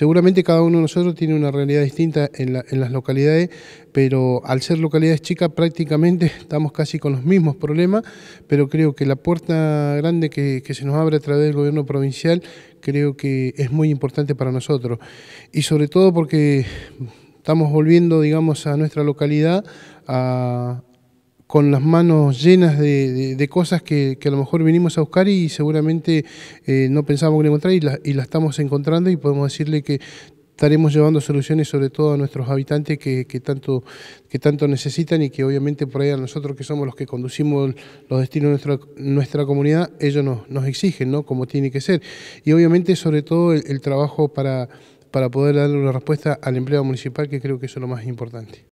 Seguramente cada uno de nosotros tiene una realidad distinta en, las localidades, pero al ser localidades chicas prácticamente estamos casi con los mismos problemas, pero creo que la puerta grande que, que se nos abre a través del gobierno provincial creo que es muy importante para nosotros. Y sobre todo porque estamos volviendo, digamos, a nuestra localidad a, con las manos llenas de, cosas que, a lo mejor vinimos a buscar y seguramente eh, no pensábamos que encontrar y y la estamos encontrando y podemos decirle que estaremos llevando soluciones sobre todo a nuestros habitantes que, tanto, que tanto necesitan y que obviamente por ahí a nosotros que somos los que conducimos los destinos de nuestra, nuestra comunidad, ellos nos, nos exigen, ¿no? Como tiene que ser. Y obviamente sobre todo el, trabajo para, para poder darle una respuesta al empleado municipal, que creo que es lo más importante.